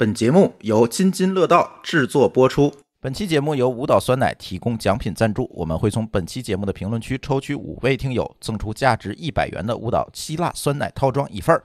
本节目由津津乐道制作播出。本期节目由舞蹈酸奶提供奖品赞助。我们会从本期节目的评论区抽取五位听友，赠出价值一百元的舞蹈希腊酸奶套装一份儿。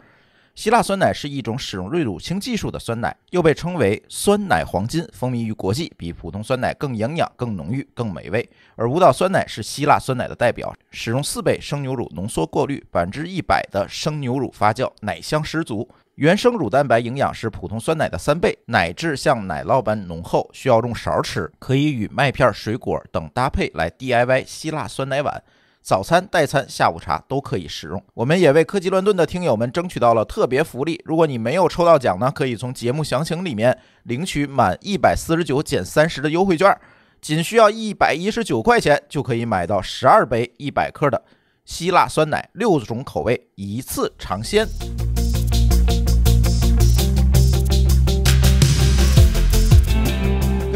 希腊酸奶是一种使用瑞乳清技术的酸奶，又被称为酸奶黄金，风靡于国际，比普通酸奶更营养、更浓郁、更美味。而舞蹈酸奶是希腊酸奶的代表，使用四倍生牛乳浓缩过滤，百分之一百的生牛乳发酵，奶香十足。原生乳蛋白营养是普通酸奶的三倍，奶质像奶酪般浓厚，需要用勺吃，可以与麦片、水果等搭配来 DIY 希腊酸奶碗，早餐、代餐、下午茶都可以使用。我们也为科技乱炖的听友们争取到了特别福利，如果你没有抽到奖呢，可以从节目详情里面领取满一百四十九减三十的优惠券，仅需要一百一十九块钱就可以买到十二杯一百克的希腊酸奶，六种口味，一次尝鲜。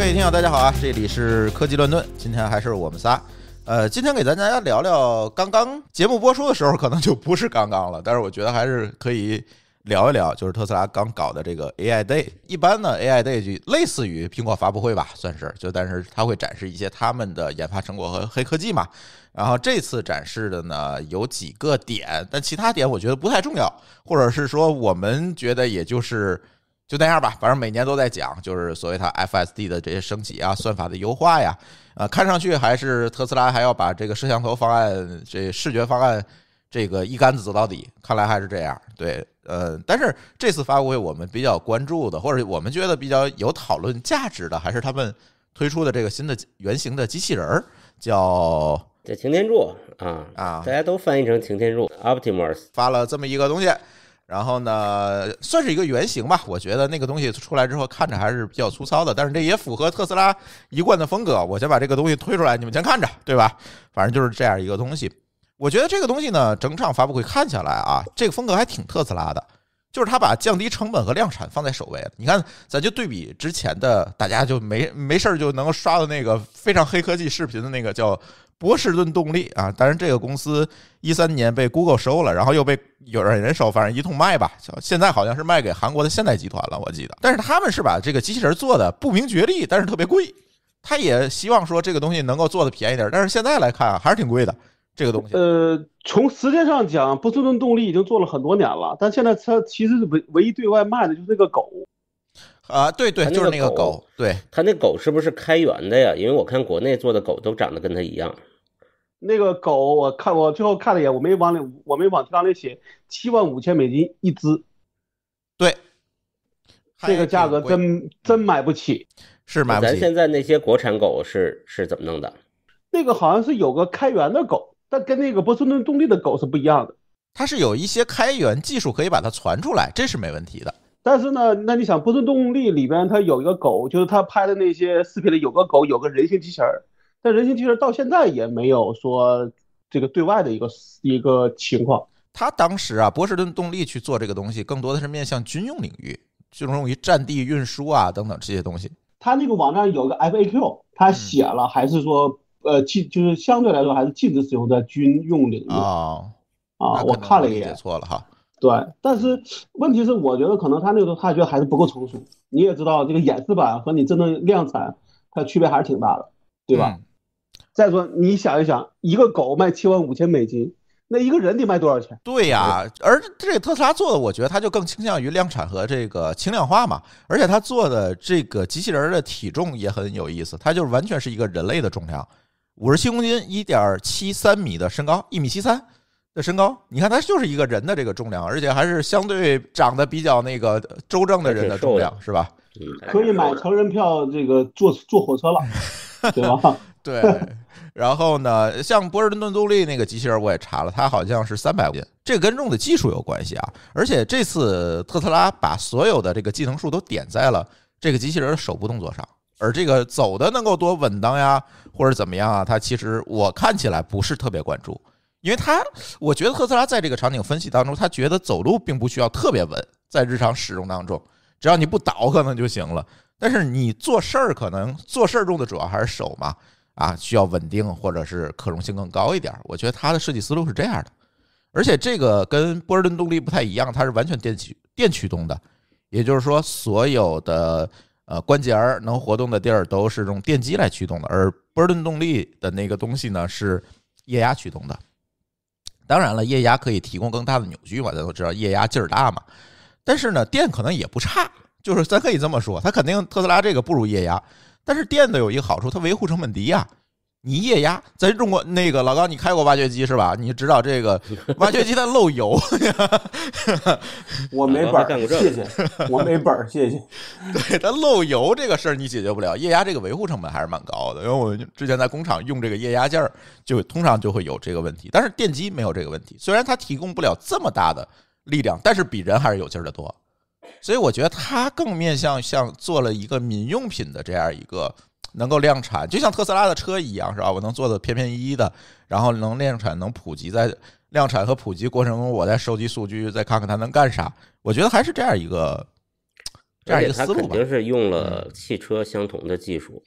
各位听友，大家好啊！这里是科技乱炖，今天还是我们仨。呃，今天给咱大家聊聊，刚刚节目播出的时候可能就不是刚刚了，但是我觉得还是可以聊一聊，就是特斯拉刚搞的这个 AI Day。一般呢 AI Day 就类似于苹果发布会吧，算是就，但是它会展示一些他们的研发成果和黑科技嘛。然后这次展示的呢有几个点，但其他点我觉得不太重要，或者是说我们觉得也就是。就那样吧，反正每年都在讲，就是所谓它 F S D 的这些升级啊、算法的优化呀，啊，看上去还是特斯拉还要把这个摄像头方案、这视觉方案这个一竿子走到底，看来还是这样。对，呃，但是这次发布会我们比较关注的，或者我们觉得比较有讨论价值的，还是他们推出的这个新的原型的机器人儿，叫这擎天柱啊啊，大家都翻译成擎天柱 Optimus，发了这么一个东西。然后呢，算是一个原型吧。我觉得那个东西出来之后，看着还是比较粗糙的，但是这也符合特斯拉一贯的风格。我先把这个东西推出来，你们先看着，对吧？反正就是这样一个东西。我觉得这个东西呢，整场发布会看下来啊，这个风格还挺特斯拉的，就是他把降低成本和量产放在首位。你看，咱就对比之前的，大家就没没事儿就能刷的那个非常黑科技视频的那个叫。波士顿动力啊，当然这个公司一三年被 Google 收了，然后又被有人人收，反正一通卖吧，现在好像是卖给韩国的现代集团了，我记得。但是他们是把这个机器人做的不明觉厉，但是特别贵。他也希望说这个东西能够做的便宜点，但是现在来看啊、还是挺贵的这个东西。呃，从时间上讲，波士顿动力已经做了很多年了，但现在它其实唯唯一对外卖的就是那个狗。啊，对对，就是那个狗，对它那狗是不是开源的呀？因为我看国内做的狗都长得跟它一样。那个狗我看我最后看了一眼，我没往里，我没往题纲里写，七万五千美金一只，对，这个价格真真买不起，是买不起。咱现在那些国产狗是是怎么弄的？那个好像是有个开源的狗，但跟那个波士顿动力的狗是不一样的。它是有一些开源技术可以把它传出来，这是没问题的。但是呢，那你想波士顿动力里边，它有一个狗，就是他拍的那些视频里有个狗，有个人形机器人儿。但人形机器人到现在也没有说这个对外的一个一个情况。他当时啊，波士顿动力去做这个东西，更多的是面向军用领域，就用于战地运输啊等等这些东西。他那个网站有个 FAQ，他写了还是说呃禁就是相对来说还是禁止使用在军用领域啊啊，我看了一眼错了哈。对，但是问题是，我觉得可能他那个时候他觉得还是不够成熟。你也知道，这个演示版和你真的量产，它区别还是挺大的，对吧？再说，你想一想，一个狗卖七万五千美金，那一个人得卖多少钱？对呀，而这个特斯拉做的，我觉得它就更倾向于量产和这个轻量化嘛。而且它做的这个机器人的体重也很有意思，它就是完全是一个人类的重量，五十七公斤，一点七三米的身高，一米七三。身高，你看他就是一个人的这个重量，而且还是相对长得比较那个周正的人的重量，是吧？可以买成人票，这个坐坐火车了，对吧？对。然后呢，像波士顿动力那个机器人，我也查了，它好像是三百斤，这跟用的技术有关系啊。而且这次特斯拉把所有的这个技能数都点在了这个机器人的手部动作上，而这个走的能够多稳当呀，或者怎么样啊？它其实我看起来不是特别关注。因为它，我觉得特斯拉在这个场景分析当中，它觉得走路并不需要特别稳，在日常使用当中，只要你不倒可能就行了。但是你做事儿可能做事儿用的主要还是手嘛，啊，需要稳定或者是可容性更高一点。我觉得它的设计思路是这样的，而且这个跟波尔顿动力不太一样，它是完全电驱电驱动的，也就是说所有的呃关节儿能活动的地儿都是用电机来驱动的，而波尔顿动力的那个东西呢是液压驱动的。当然了，液压可以提供更大的扭矩嘛，咱都知道液压劲儿大嘛。但是呢，电可能也不差，就是咱可以这么说，它肯定特斯拉这个不如液压，但是电的有一个好处，它维护成本低呀。你液压，咱中国那个老高，你开过挖掘机是吧？你知道这个 挖掘机它漏油，我没本儿，谢谢，我没本儿，谢谢。对，它漏油这个事儿你解决不了，液压这个维护成本还是蛮高的。因为我之前在工厂用这个液压件儿，就通常就会有这个问题。但是电机没有这个问题，虽然它提供不了这么大的力量，但是比人还是有劲儿的多。所以我觉得它更面向像做了一个民用品的这样一个。能够量产，就像特斯拉的车一样，是吧？我能做的，偏偏一的，然后能量产，能普及，在量产和普及过程中，我再收集数据，再看看它能干啥。我觉得还是这样一个，这样一个思路吧。就肯定是用了汽车相同的技术，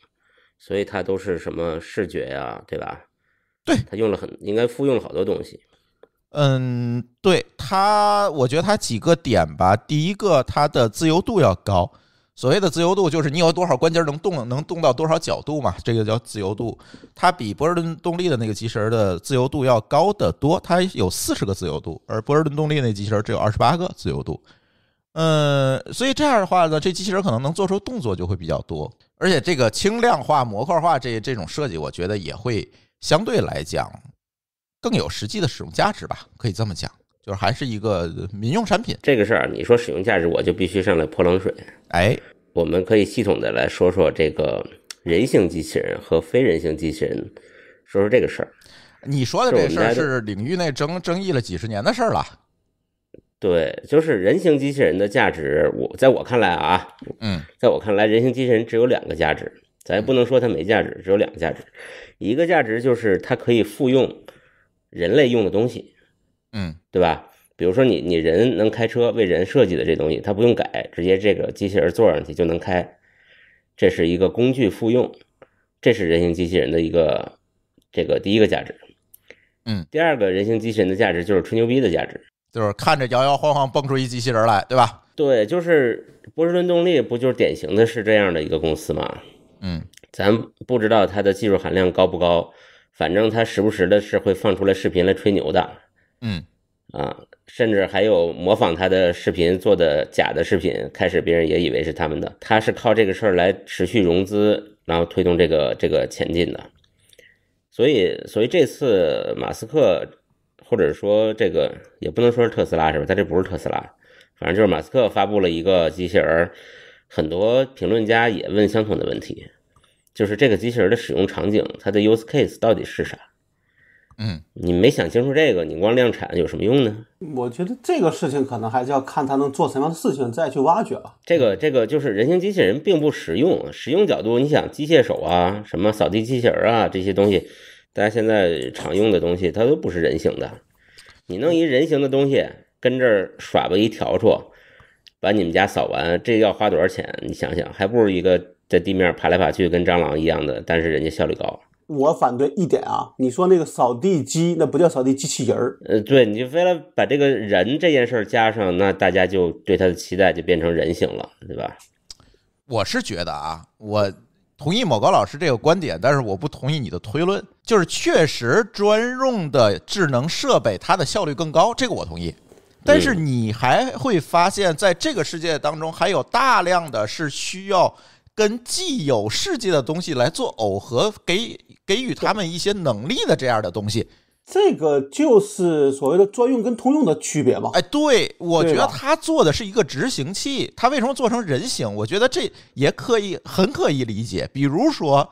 所以它都是什么视觉呀，对吧？对，它用了很，应该复用了好多东西。嗯，对它，我觉得它几个点吧，第一个，它的自由度要高。所谓的自由度就是你有多少关节能动，能动到多少角度嘛，这个叫自由度。它比波尔顿动力的那个机器人儿的自由度要高得多，它有四十个自由度，而波尔顿动力那机器人只有二十八个自由度。嗯，所以这样的话呢，这机器人可能能做出动作就会比较多，而且这个轻量化、模块化这这种设计，我觉得也会相对来讲更有实际的使用价值吧，可以这么讲。就是还是一个民用产品，这个事儿，你说使用价值，我就必须上来泼冷水。哎，我们可以系统的来说说这个人形机器人和非人形机器人，说说这个事儿。你说的这事儿是领域内争争议了几十年的事儿了。对，就是人形机器人的价值，我在我看来啊，嗯，在我看来，人形机器人只有两个价值，咱也不能说它没价值，只有两个价值，一个价值就是它可以复用人类用的东西。嗯，对吧？比如说你你人能开车，为人设计的这东西，它不用改，直接这个机器人坐上去就能开，这是一个工具复用，这是人形机器人的一个这个第一个价值。嗯，第二个人形机器人的价值就是吹牛逼的价值，就是看着摇摇晃晃蹦出一机器人来，对吧？对，就是波士顿动力不就是典型的是这样的一个公司嘛？嗯，咱不知道它的技术含量高不高，反正它时不时的是会放出来视频来吹牛的。嗯啊，甚至还有模仿他的视频做的假的视频，开始别人也以为是他们的。他是靠这个事儿来持续融资，然后推动这个这个前进的。所以，所以这次马斯克，或者说这个也不能说是特斯拉，是吧？他这不是特斯拉，反正就是马斯克发布了一个机器人，很多评论家也问相同的问题，就是这个机器人的使用场景，它的 use case 到底是啥？嗯，你没想清楚这个，你光量产有什么用呢？我觉得这个事情可能还是要看它能做什么样的事情再去挖掘吧。这个这个就是人形机器人并不实用，实用角度，你想机械手啊，什么扫地机器人啊这些东西，大家现在常用的东西，它都不是人形的。你弄一人形的东西跟这儿耍吧一笤帚，把你们家扫完，这要花多少钱？你想想，还不如一个在地面爬来爬去跟蟑螂一样的，但是人家效率高。我反对一点啊，你说那个扫地机，那不叫扫地机器人儿。呃，对，你为了把这个人这件事儿加上，那大家就对他的期待就变成人形了，对吧？我是觉得啊，我同意某高老师这个观点，但是我不同意你的推论。就是确实专用的智能设备，它的效率更高，这个我同意。但是你还会发现，在这个世界当中，还有大量的是需要跟既有世界的东西来做耦合，给。给予他们一些能力的这样的东西，这个就是所谓的专用跟通用的区别吧。哎，对，我觉得他做的是一个执行器，他为什么做成人形？我觉得这也可以很可以理解。比如说，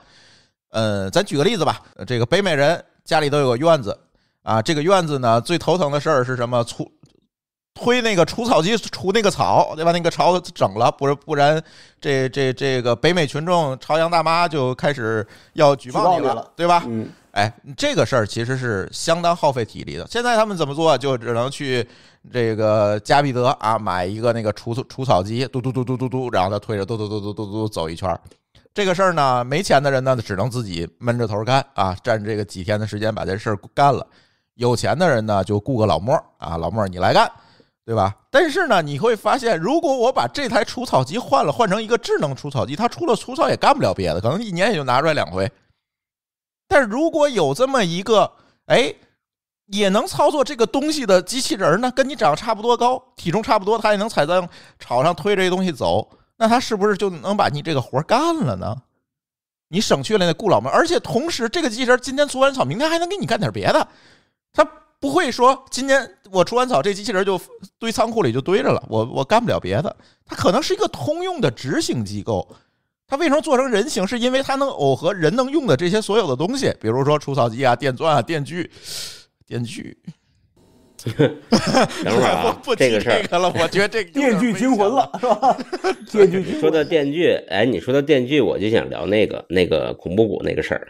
呃，咱举个例子吧，这个北美人家里都有个院子啊，这个院子呢，最头疼的事儿是什么？粗。推那个除草机除那个草，对吧？那个草整了，不不然这这这个北美群众朝阳大妈就开始要举报你了，对吧？嗯，哎，这个事儿其实是相当耗费体力的。现在他们怎么做，就只能去这个加必德啊买一个那个除除草机，嘟嘟嘟嘟嘟嘟，然后他推着嘟嘟嘟嘟嘟嘟走一圈儿。这个事儿呢，没钱的人呢只能自己闷着头干啊，占这个几天的时间把这事儿干了。有钱的人呢就雇个老莫啊，老莫你来干。对吧？但是呢，你会发现，如果我把这台除草机换了，换成一个智能除草机，它除了除草也干不了别的，可能一年也就拿出来两回。但是如果有这么一个，哎，也能操作这个东西的机器人呢，跟你长得差不多高，体重差不多，它也能踩在草上推这些东西走，那它是不是就能把你这个活干了呢？你省去了那顾老们，而且同时，这个机器人今天除完草，明天还能给你干点别的，它。不会说，今年我除完草，这机器人就堆仓库里就堆着了。我我干不了别的，它可能是一个通用的执行机构。它为什么做成人形？是因为它能耦合人能用的这些所有的东西，比如说除草机啊、电钻啊、电锯、电锯。等会儿啊，这个事儿了，我觉得这个电锯惊魂了，是吧？电锯。说到电锯，哎，你说到电锯，我就想聊那个那个恐怖谷那个事儿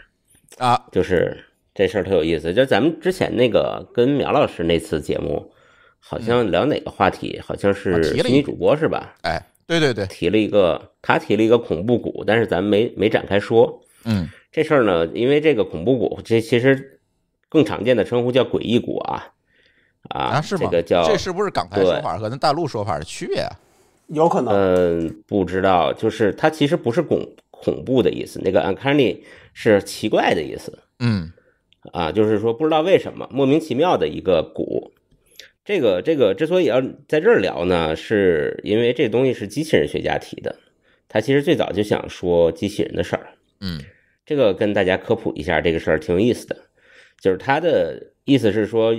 啊，就是。这事儿特有意思，就咱们之前那个跟苗老师那次节目，好像聊哪个话题？好像是虚拟主播是吧？哎，对对对，提了一个，他提了一个恐怖股，但是咱没没展开说。嗯，这事儿呢，因为这个恐怖股，这其实更常见的称呼叫诡异股啊啊，是吗？这个叫这是不是港台说法和咱大陆说法的区别啊？有可能，嗯，不知道，就是它其实不是恐恐怖的意思，那个 uncanny 是奇怪的意思，嗯。啊，就是说不知道为什么莫名其妙的一个鼓。这个这个之所以要在这儿聊呢，是因为这东西是机器人学家提的，他其实最早就想说机器人的事儿，嗯，这个跟大家科普一下，这个事儿挺有意思的，就是他的意思是说，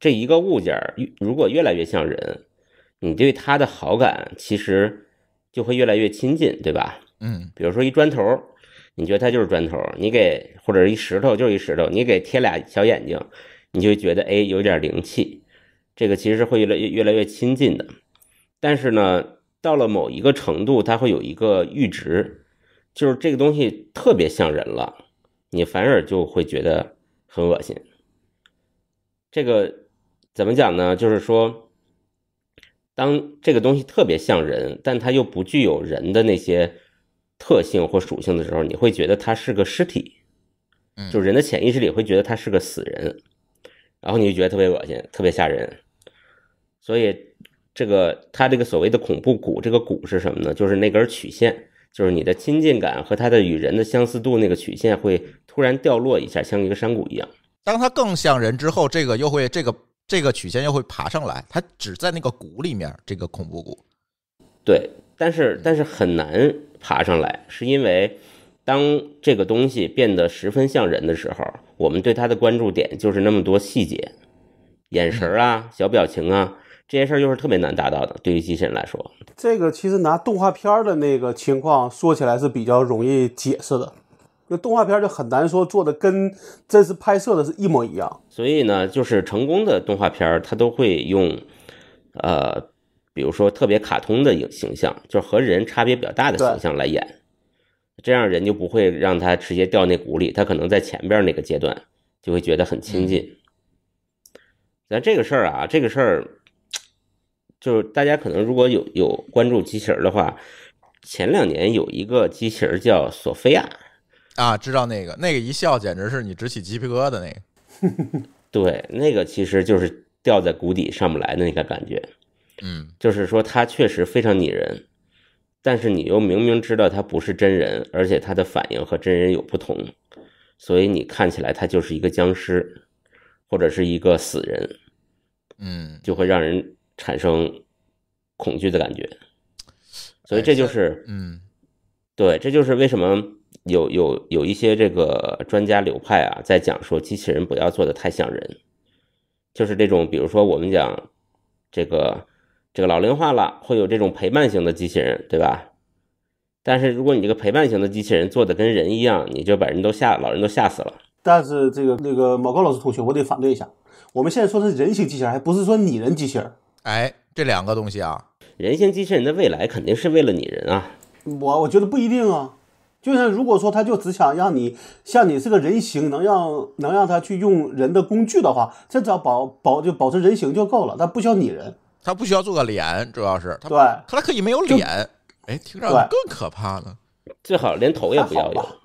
这一个物件，如果越来越像人，你对他的好感其实就会越来越亲近，对吧？嗯，比如说一砖头。你觉得它就是砖头，你给或者是一石头，就是一石头，你给贴俩小眼睛，你就觉得哎有点灵气。这个其实会越越来越亲近的，但是呢，到了某一个程度，它会有一个阈值，就是这个东西特别像人了，你反而就会觉得很恶心。这个怎么讲呢？就是说，当这个东西特别像人，但它又不具有人的那些。特性或属性的时候，你会觉得它是个尸体，嗯，就人的潜意识里会觉得它是个死人，然后你就觉得特别恶心，特别吓人。所以，这个它这个所谓的恐怖谷，这个谷是什么呢？就是那根曲线，就是你的亲近感和它的与人的相似度那个曲线会突然掉落一下，像一个山谷一样。当它更像人之后，这个又会这个这个曲线又会爬上来，它只在那个谷里面，这个恐怖谷。对，但是但是很难。爬上来是因为，当这个东西变得十分像人的时候，我们对它的关注点就是那么多细节，眼神啊、小表情啊，这些事儿就是特别难达到的。对于机器人来说，这个其实拿动画片的那个情况说起来是比较容易解释的，那动画片就很难说做的跟真实拍摄的是一模一样。所以呢，就是成功的动画片它都会用，呃。比如说特别卡通的影形象，就是和人差别比较大的形象来演，这样人就不会让他直接掉那谷里。他可能在前边那个阶段就会觉得很亲近。咱这个事儿啊，这个事儿，就是大家可能如果有有关注机器人的话，前两年有一个机器人叫索菲亚，啊，知道那个那个一笑简直是你直起鸡皮疙瘩那个。对，那个其实就是掉在谷底上不来的那个感觉。嗯，就是说他确实非常拟人，但是你又明明知道他不是真人，而且他的反应和真人有不同，所以你看起来他就是一个僵尸，或者是一个死人，嗯，就会让人产生恐惧的感觉。所以这就是，嗯，对，这就是为什么有有有一些这个专家流派啊，在讲说机器人不要做的太像人，就是这种，比如说我们讲这个。这个老龄化了，会有这种陪伴型的机器人，对吧？但是如果你这个陪伴型的机器人做的跟人一样，你就把人都吓，老人都吓死了。但是这个那个毛高老师同学，我得反对一下。我们现在说是人形机器人，还不是说拟人机器人？哎，这两个东西啊，人形机器人的未来肯定是为了拟人啊。我我觉得不一定啊。就像如果说他就只想让你像你是个人形，能让能让他去用人的工具的话，这只要保保就保持人形就够了，但不需要拟人。他不需要做个脸，主要是他，他可以没有脸，哎，听着更可怕了。最好连头也不要哈。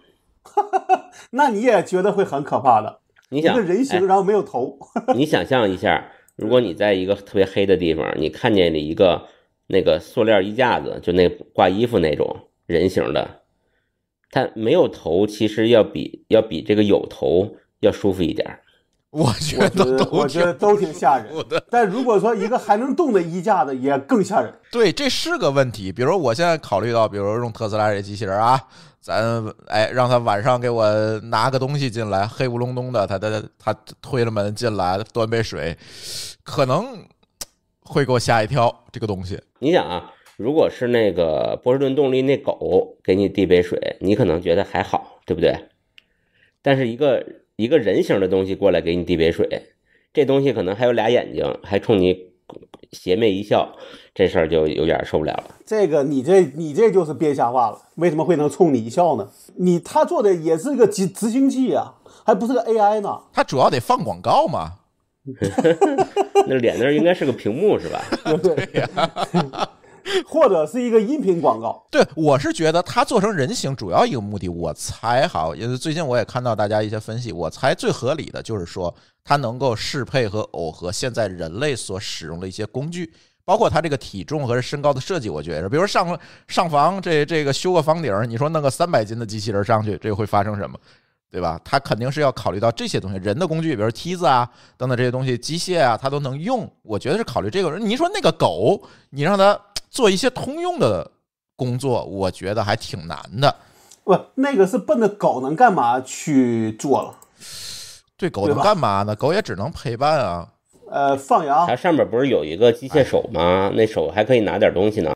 那你也觉得会很可怕的？你想一个人形，然后没有头。你想象一下，如果你在一个特别黑的地方，你看见了一个那个塑料衣架子，就那挂衣服那种人形的，它没有头，其实要比要比这个有头要舒服一点。我觉得都挺吓人的，但如果说一个还能动的衣架子也更吓人。对，这是个问题。比如我现在考虑到，比如用特斯拉这机器人啊，咱哎让他晚上给我拿个东西进来，黑乌隆咚的，他他他推了门进来端杯水，可能会给我吓一跳。这个东西，你想啊，如果是那个波士顿动力那狗给你递杯水，你可能觉得还好，对不对？但是一个。一个人形的东西过来给你递杯水，这东西可能还有俩眼睛，还冲你邪魅一笑，这事儿就有点受不了了。这个，你这你这就是编瞎话了。为什么会能冲你一笑呢？你他做的也是个执执行器啊，还不是个 AI 呢？他主要得放广告嘛。那脸那应该是个屏幕是吧？对呀。或者是一个音频广告。对，我是觉得它做成人形主要一个目的，我猜好，因为最近我也看到大家一些分析，我猜最合理的就是说，它能够适配和耦合现在人类所使用的一些工具，包括它这个体重和身高的设计。我觉得，比如上上房这这个修个房顶，你说弄个三百斤的机器人上去，这会发生什么？对吧？它肯定是要考虑到这些东西，人的工具，比如梯子啊等等这些东西，机械啊它都能用。我觉得是考虑这个。你说那个狗，你让它。做一些通用的工作，我觉得还挺难的。不，那个是奔着狗能干嘛去做了？对，狗能干嘛呢？狗也只能陪伴啊。呃，放羊。它上面不是有一个机械手吗？那手还可以拿点东西呢。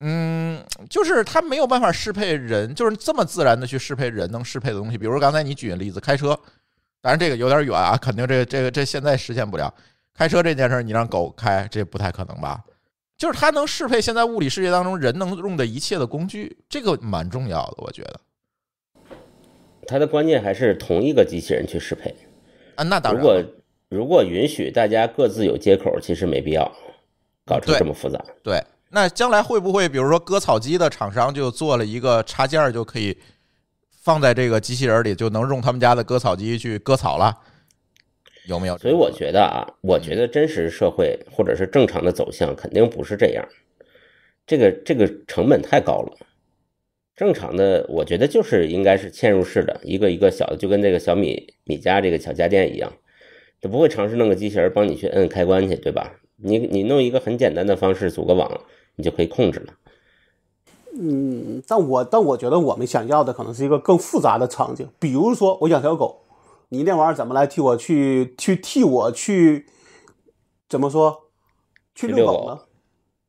嗯，就是它没有办法适配人，就是这么自然的去适配人能适配的东西。比如刚才你举的例子，开车，当然这个有点远啊，肯定这、个、这、个这现在实现不了。开车这件事儿，你让狗开，这不太可能吧？就是它能适配现在物理世界当中人能用的一切的工具，这个蛮重要的，我觉得。它的关键还是同一个机器人去适配啊。那当然，如果如果允许大家各自有接口，其实没必要搞成这么复杂。对。那将来会不会，比如说割草机的厂商就做了一个插件，就可以放在这个机器人里，就能用他们家的割草机去割草了？有没有？所以我觉得啊，我觉得真实社会或者是正常的走向肯定不是这样，这个这个成本太高了。正常的，我觉得就是应该是嵌入式的，一个一个小的，就跟这个小米米家这个小家电一样，它不会尝试弄个机器人帮你去摁开关去，对吧？你你弄一个很简单的方式组个网，你就可以控制了。嗯，但我但我觉得我们想要的可能是一个更复杂的场景，比如说我养条狗。你那玩意儿怎么来替我去去替我去怎么说去遛狗呢？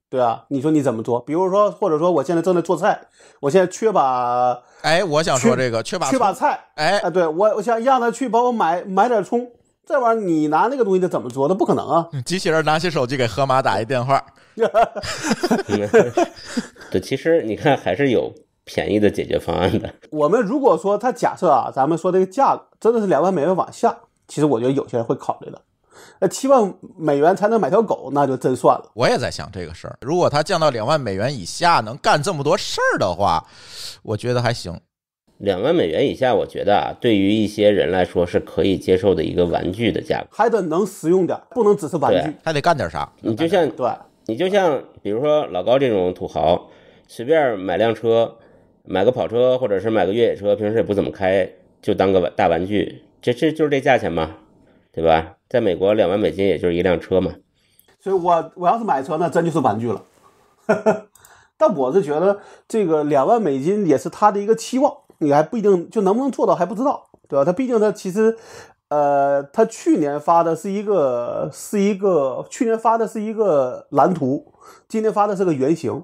对啊，你说你怎么做？比如说，或者说我现在正在做菜，我现在缺把哎，我想说这个缺把缺把菜哎啊，对我我想让他去帮我买买点葱。这玩意儿你拿那个东西怎么做？那不可能啊！机器人拿起手机给河马打一电话。对，其实你看还是有。便宜的解决方案的，我们如果说他假设啊，咱们说这个价格真的是两万美元往下，其实我觉得有些人会考虑的。那七万美元才能买条狗，那就真算了。我也在想这个事儿，如果它降到两万美元以下能干这么多事儿的话，我觉得还行。两万美元以下，我觉得啊，对于一些人来说是可以接受的一个玩具的价格，还得能实用点，不能只是玩具，还得干点啥。你就像对，你就像比如说老高这种土豪，随便买辆车。买个跑车或者是买个越野车，平时也不怎么开，就当个大玩具，这这就是这价钱嘛，对吧？在美国，两万美金也就是一辆车嘛。所以，我我要是买车，那真就是玩具了。但我是觉得这个两万美金也是他的一个期望，你还不一定就能不能做到还不知道，对吧？他毕竟他其实，呃，他去年发的是一个，是一个去年发的是一个蓝图，今年发的是个原型。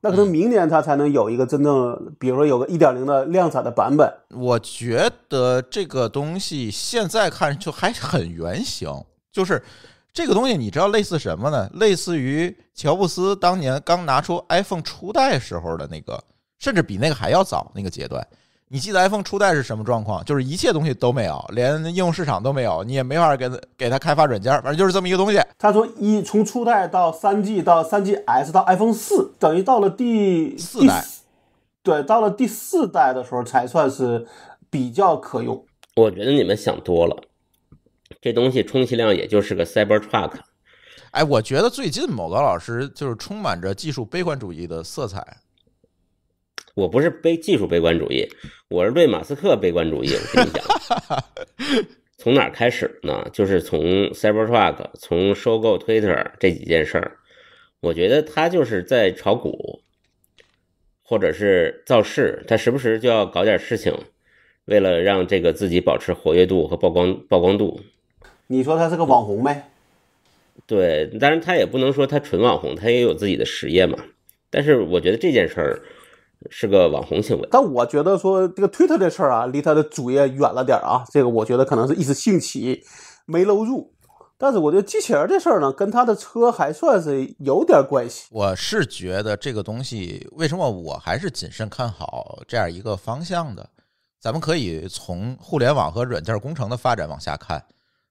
那可能明年它才能有一个真正，比如说有个一点零的量产的版本。我觉得这个东西现在看就还很原型，就是这个东西你知道类似什么呢？类似于乔布斯当年刚拿出 iPhone 初代时候的那个，甚至比那个还要早那个阶段。你记得 iPhone 初代是什么状况？就是一切东西都没有，连应用市场都没有，你也没法给给它开发软件，反正就是这么一个东西。他从一从初代到三 G 到三 GS 到 iPhone 四，等于到了第四代。对，到了第四代的时候才算是比较可用。我觉得你们想多了，这东西充其量也就是个 Cyber Truck。哎，我觉得最近某个老师就是充满着技术悲观主义的色彩。我不是悲技术悲观主义，我是对马斯克悲观主义。我跟你讲，从哪儿开始呢？就是从 Cybertruck，从收购 Twitter 这几件事儿，我觉得他就是在炒股，或者是造势。他时不时就要搞点事情，为了让这个自己保持活跃度和曝光曝光度。你说他是个网红呗？对，当然他也不能说他纯网红，他也有自己的实业嘛。但是我觉得这件事儿。是个网红行为，但我觉得说这个推特这事儿啊，离他的主业远了点儿啊。这个我觉得可能是一时兴起，没搂住。但是我觉得机器人这事儿呢，跟他的车还算是有点关系。我是觉得这个东西，为什么我还是谨慎看好这样一个方向的？咱们可以从互联网和软件工程的发展往下看。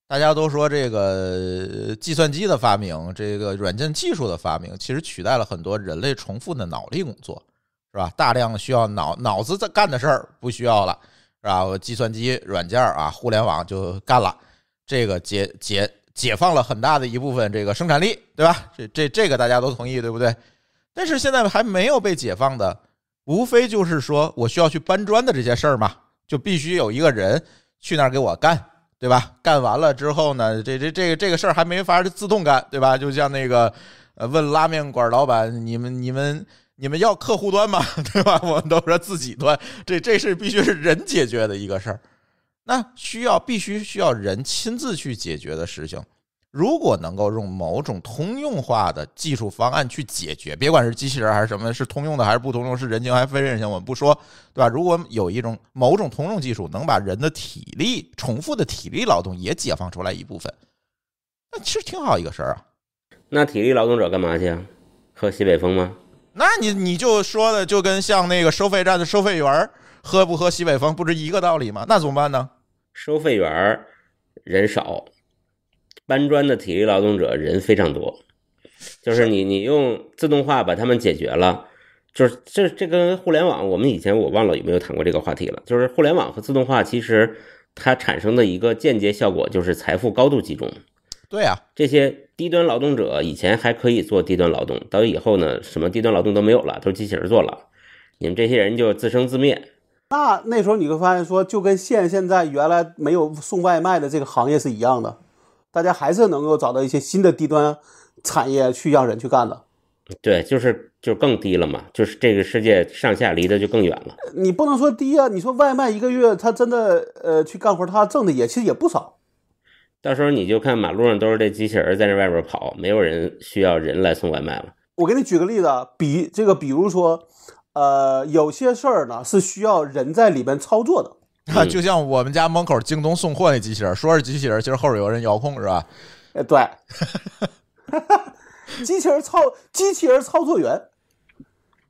大家都说这个计算机的发明，这个软件技术的发明，其实取代了很多人类重复的脑力工作。是吧？大量需要脑脑子在干的事儿不需要了，是吧？计算机软件啊，互联网就干了，这个解解解放了很大的一部分这个生产力，对吧？这这这个大家都同意，对不对？但是现在还没有被解放的，无非就是说我需要去搬砖的这些事儿嘛，就必须有一个人去那儿给我干，对吧？干完了之后呢，这这这个这个事儿还没法儿自动干，对吧？就像那个呃，问拉面馆老板，你们你们。你们要客户端吗？对吧？我们都说自己端，这这是必须是人解决的一个事儿。那需要必须需要人亲自去解决的事情，如果能够用某种通用化的技术方案去解决，别管是机器人还是什么，是通用的还是不通用，是人情还是非人性，我们不说，对吧？如果有一种某种通用技术能把人的体力重复的体力劳动也解放出来一部分，那其实挺好一个事儿啊。那体力劳动者干嘛去啊？喝西北风吗？那你你就说的就跟像那个收费站的收费员儿喝不喝西北风不是一个道理吗？那怎么办呢？收费员儿人少，搬砖的体力劳动者人非常多，就是你你用自动化把他们解决了，就是这这跟互联网，我们以前我忘了有没有谈过这个话题了，就是互联网和自动化其实它产生的一个间接效果就是财富高度集中。对啊，这些低端劳动者以前还可以做低端劳动，到以后呢，什么低端劳动都没有了，都是机器人做了，你们这些人就自生自灭。那那时候你会发现说，就跟现现在原来没有送外卖的这个行业是一样的，大家还是能够找到一些新的低端产业去让人去干的。对，就是就更低了嘛，就是这个世界上下离得就更远了。你不能说低啊，你说外卖一个月他真的呃去干活，他挣的也其实也不少。到时候你就看马路上都是这机器人在那外边跑，没有人需要人来送外卖了。我给你举个例子，比这个，比如说，呃，有些事儿呢是需要人在里边操作的，就像我们家门口京东送货那机器人，说是机器人，其实后边有人遥控是吧？呃，对，机器人操，机器人操作员。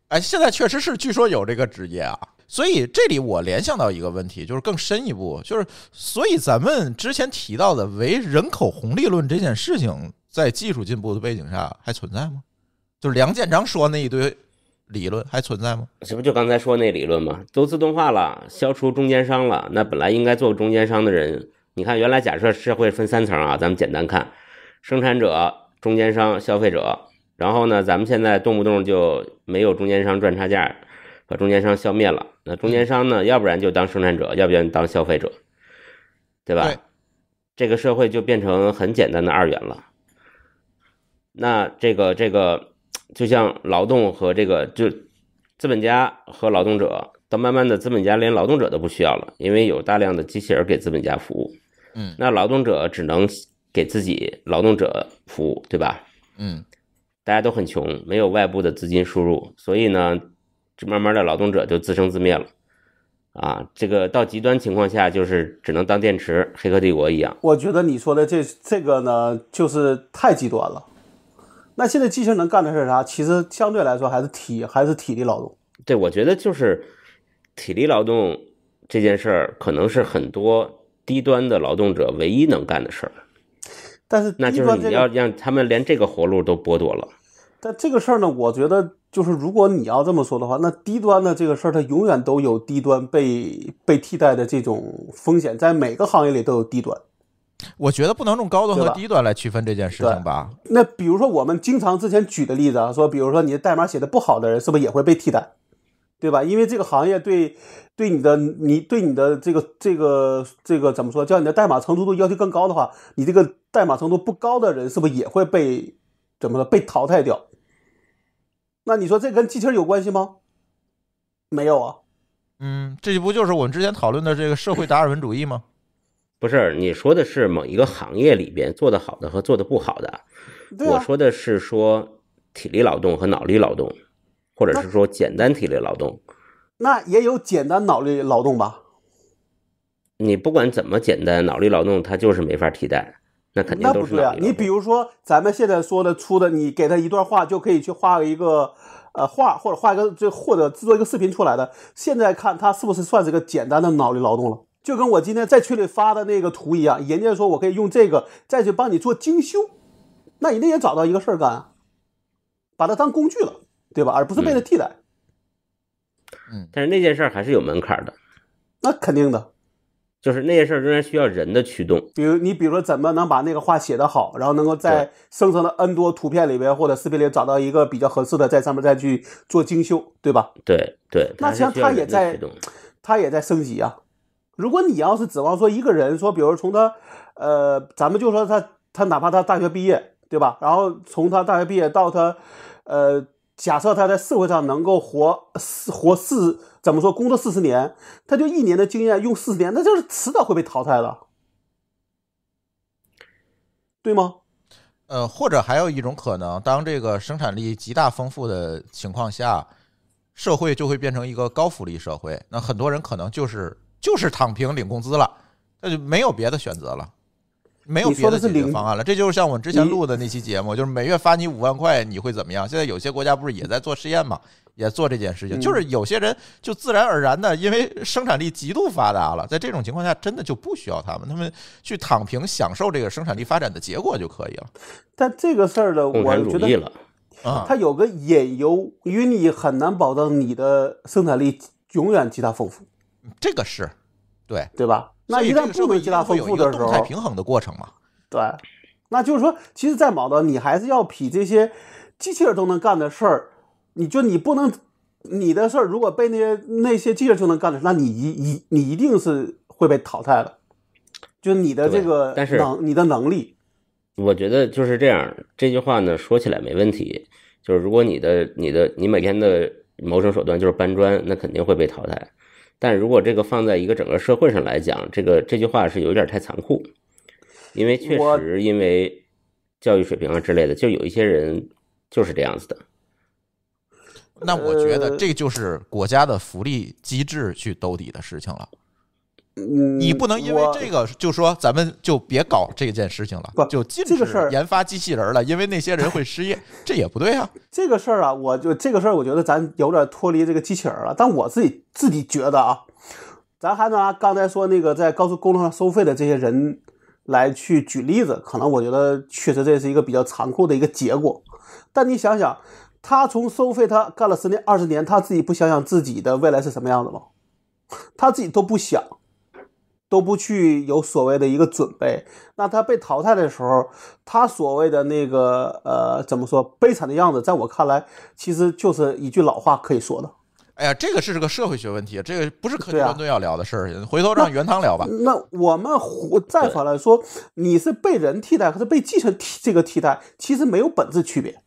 哎，现在确实是，据说有这个职业啊。所以这里我联想到一个问题，就是更深一步，就是所以咱们之前提到的为人口红利论这件事情，在技术进步的背景下还存在吗？就是梁建章说那一堆理论还存在吗？这不就刚才说那理论吗？都自动化了，消除中间商了，那本来应该做中间商的人，你看原来假设社会分三层啊，咱们简单看，生产者、中间商、消费者，然后呢，咱们现在动不动就没有中间商赚差价。把中间商消灭了，那中间商呢？要不然就当生产者，要不然当消费者，对吧？这个社会就变成很简单的二元了。那这个这个，就像劳动和这个就资本家和劳动者，到慢慢的资本家连劳动者都不需要了，因为有大量的机器人给资本家服务，嗯，那劳动者只能给自己劳动者服务，对吧？嗯，大家都很穷，没有外部的资金输入，所以呢？这慢慢的，劳动者就自生自灭了，啊，这个到极端情况下，就是只能当电池，黑客帝国一样。我觉得你说的这这个呢，就是太极端了。那现在机器人能干的是啥？其实相对来说还是体还是体力劳动。对，我觉得就是体力劳动这件事儿，可能是很多低端的劳动者唯一能干的事儿。但是那就是你要让他们连这个活路都剥夺了。但这个事儿呢，我觉得。就是如果你要这么说的话，那低端的这个事儿，它永远都有低端被被替代的这种风险，在每个行业里都有低端。我觉得不能用高端和低端来区分这件事情吧。那比如说我们经常之前举的例子啊，说比如说你的代码写的不好的人，是不是也会被替代，对吧？因为这个行业对对你的你对你的这个这个这个怎么说，叫你的代码成熟度要求更高的话，你这个代码程度不高的人，是不是也会被怎么了被淘汰掉？那你说这跟机器人有关系吗？没有啊。嗯，这不就是我们之前讨论的这个社会达尔文主义吗？不是，你说的是某一个行业里边做的好的和做的不好的。对啊。我说的是说体力劳动和脑力劳动，或者是说简单体力劳动。那也有简单脑力劳动吧？你不管怎么简单，脑力劳动它就是没法替代。那肯定都是这你比如说，咱们现在说的出的，你给他一段话，就可以去画一个呃画，或者画一个就或者制作一个视频出来的。现在看他是不是算是个简单的脑力劳动了？就跟我今天在群里发的那个图一样，人家说我可以用这个再去帮你做精修，那人家也找到一个事儿干，把它当工具了，对吧？而不是被它替代。嗯，但是那件事还是有门槛的。那肯定的。就是那些事儿仍然需要人的驱动，比如你，比如说怎么能把那个话写得好，然后能够在生成的 N 多图片里边或者视频里找到一个比较合适的，在上面再去做精修，对吧？对对，那像他也在，他也在升级啊。如果你要是指望说一个人，说比如从他，呃，咱们就说他，他哪怕他大学毕业，对吧？然后从他大学毕业到他，呃。假设他在社会上能够活四活四，怎么说？工作四十年，他就一年的经验用四十年，那就是迟早会被淘汰了，对吗？呃，或者还有一种可能，当这个生产力极大丰富的情况下，社会就会变成一个高福利社会，那很多人可能就是就是躺平领工资了，那就没有别的选择了。没有别的解决方案了，这就是像我们之前录的那期节目，就是每月发你五万块，你会怎么样？现在有些国家不是也在做实验吗？也做这件事情，就是有些人就自然而然的，因为生产力极度发达了，在这种情况下，真的就不需要他们，他们去躺平享受这个生产力发展的结果就可以了。但这个事儿呢，我觉得啊，它有个隐忧，因为你很难保证你的生产力永远极大丰富。这个是对，对吧？那一旦不能极大丰富的时候，动态平衡的过程嘛。对，那就是说，其实，在毛的，你还是要比这些机器人都能干的事儿。你就你不能，你的事儿如果被那些那些机器人就能干的，那你一一你一定是会被淘汰的。就你的这个，但是你的能力，我觉得就是这样。这句话呢，说起来没问题。就是如果你的你的你每天的谋生手段就是搬砖，那肯定会被淘汰。但如果这个放在一个整个社会上来讲，这个这句话是有点太残酷，因为确实因为教育水平啊之类的，就有一些人就是这样子的。那我觉得这就是国家的福利机制去兜底的事情了。你不能因为这个就说咱们就别搞这件事情了，就禁止研发机器人了，因为那些人会失业，这也不对啊。这个事儿啊，我就这个事儿，我觉得咱有点脱离这个机器人了。但我自己自己觉得啊，咱还拿刚才说那个在高速公路上收费的这些人来去举例子，可能我觉得确实这是一个比较残酷的一个结果。但你想想，他从收费他干了十年二十年，他自己不想想自己的未来是什么样子吗？他自己都不想。都不去有所谓的一个准备，那他被淘汰的时候，他所谓的那个呃，怎么说悲惨的样子，在我看来，其实就是一句老话可以说的。哎呀，这个是个社会学问题，这个不是可圆尊要聊的事儿，回头让袁汤聊吧。那我们再反来说，你是被人替代，还是被继承替这个替代，其实没有本质区别，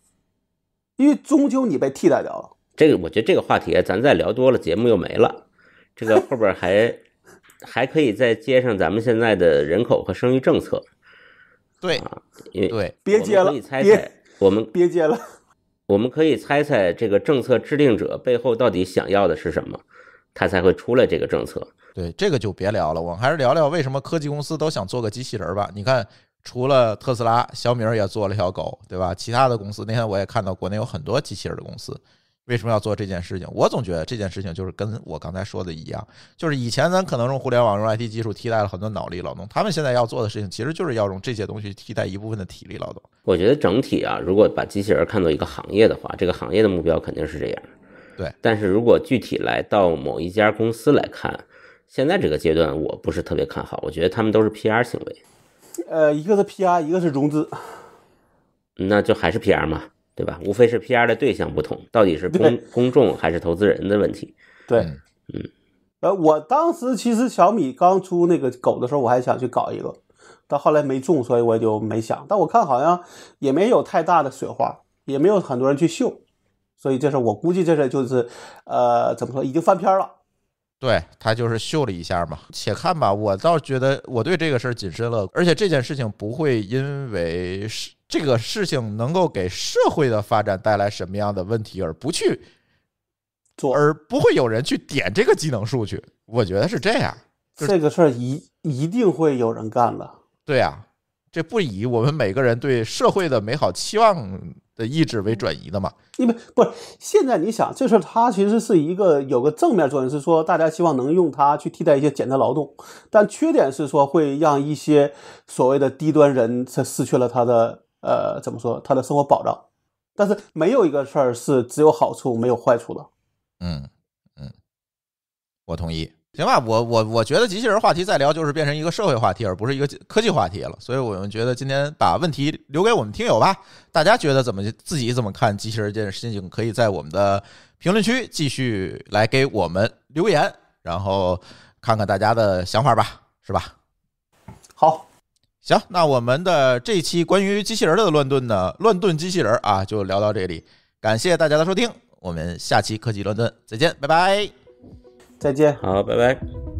因为终究你被替代掉了。这个我觉得这个话题咱再聊多了，节目又没了。这个后边还。还可以再接上咱们现在的人口和生育政策，对啊，因为对，别接了，别我们别接了，我们可以猜猜这个政策制定者背后到底想要的是什么，他才会出来这个政策。对，这个就别聊了，我们还是聊聊为什么科技公司都想做个机器人吧。你看，除了特斯拉，小米也做了条狗，对吧？其他的公司，那天我也看到国内有很多机器人的公司。为什么要做这件事情？我总觉得这件事情就是跟我刚才说的一样，就是以前咱可能用互联网、用 IT 技术替代了很多脑力劳动，他们现在要做的事情其实就是要用这些东西替代一部分的体力劳动。我觉得整体啊，如果把机器人看作一个行业的话，这个行业的目标肯定是这样。对，但是如果具体来到某一家公司来看，现在这个阶段我不是特别看好，我觉得他们都是 PR 行为。呃，一个是 PR，一个是融资，那就还是 PR 嘛。对吧？无非是 P R 的对象不同，到底是公公众还是投资人的问题。对，嗯，呃，我当时其实小米刚出那个狗的时候，我还想去搞一个，到后来没中，所以我就没想。但我看好像也没有太大的水花，也没有很多人去秀，所以这是我估计这是就是，呃，怎么说，已经翻篇了。对他就是秀了一下嘛，且看吧。我倒觉得我对这个事儿谨慎了，而且这件事情不会因为这个事情能够给社会的发展带来什么样的问题而不去做，而不会有人去点这个技能数去。我觉得是这样，这个事儿一一定会有人干的。对呀。这不以我们每个人对社会的美好期望的意志为转移的吗？因为不是现在，你想这事，它其实是一个有个正面作用，是说大家希望能用它去替代一些简单劳动，但缺点是说会让一些所谓的低端人他失去了他的呃，怎么说他的生活保障？但是没有一个事儿是只有好处没有坏处的。嗯嗯，我同意。行吧，我我我觉得机器人话题再聊就是变成一个社会话题，而不是一个科技话题了。所以我们觉得今天把问题留给我们听友吧，大家觉得怎么自己怎么看机器人这件事情，可以在我们的评论区继续来给我们留言，然后看看大家的想法吧，是吧？好，行，那我们的这一期关于机器人儿的乱炖呢，乱炖机器人儿啊，就聊到这里，感谢大家的收听，我们下期科技乱炖再见，拜拜。再见。好，拜拜。